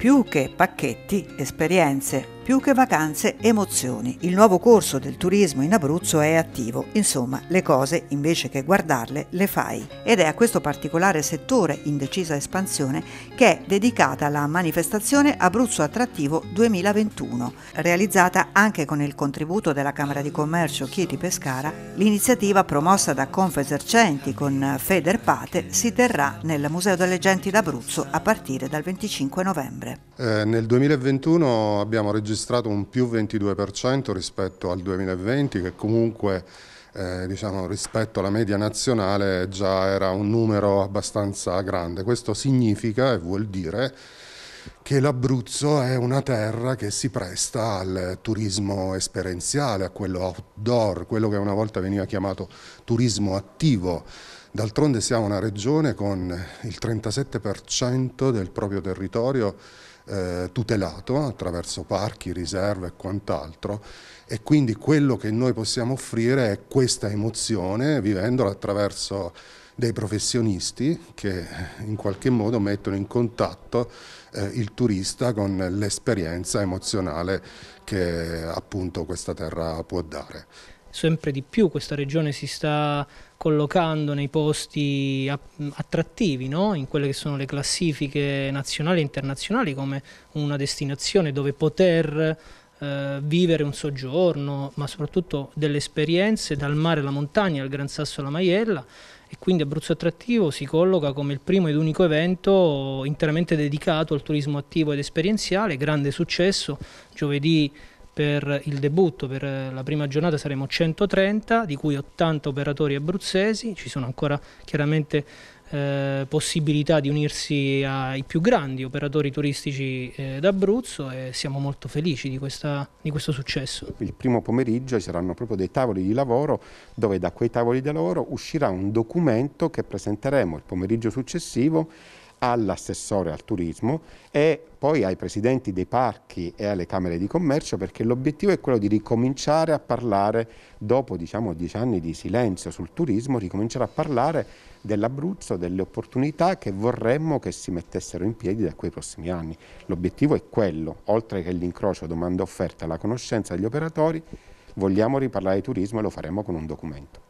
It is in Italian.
più che pacchetti, esperienze più che vacanze emozioni. Il nuovo corso del turismo in Abruzzo è attivo, insomma le cose invece che guardarle le fai. Ed è a questo particolare settore in decisa espansione che è dedicata la manifestazione Abruzzo Attrattivo 2021, realizzata anche con il contributo della Camera di Commercio Chieti Pescara, l'iniziativa promossa da Confesercenti con Federpate si terrà nel Museo delle Genti d'Abruzzo a partire dal 25 novembre. Eh, nel 2021 abbiamo registrato registrato un più 22% rispetto al 2020 che comunque eh, diciamo, rispetto alla media nazionale già era un numero abbastanza grande. Questo significa e vuol dire che l'Abruzzo è una terra che si presta al turismo esperienziale, a quello outdoor, quello che una volta veniva chiamato turismo attivo. D'altronde siamo una regione con il 37% del proprio territorio eh, tutelato attraverso parchi, riserve e quant'altro e quindi quello che noi possiamo offrire è questa emozione vivendola attraverso dei professionisti che in qualche modo mettono in contatto eh, il turista con l'esperienza emozionale che appunto questa terra può dare sempre di più questa regione si sta collocando nei posti attrattivi, no? in quelle che sono le classifiche nazionali e internazionali come una destinazione dove poter eh, vivere un soggiorno, ma soprattutto delle esperienze dal mare alla montagna, al Gran Sasso alla Maiella e quindi Abruzzo Attrattivo si colloca come il primo ed unico evento interamente dedicato al turismo attivo ed esperienziale, grande successo, giovedì per il debutto, per eh, la prima giornata saremo 130, di cui 80 operatori abruzzesi, ci sono ancora chiaramente eh, possibilità di unirsi ai più grandi operatori turistici eh, d'Abruzzo e siamo molto felici di, questa, di, questo successo. Il primo pomeriggio ci saranno proprio dei tavoli di lavoro dove da quei tavoli di lavoro uscirà un documento che presenteremo il pomeriggio successivo all'assessore al turismo e poi ai presidenti dei parchi e alle camere di commercio perché l'obiettivo è quello di ricominciare a parlare, dopo diciamo, dieci anni di silenzio sul turismo, ricominciare a parlare dell'Abruzzo, delle opportunità che vorremmo che si mettessero in piedi da quei prossimi anni. L'obiettivo è quello, oltre che l'incrocio domanda-offerta, la conoscenza degli operatori, vogliamo riparlare di turismo e lo faremo con un documento.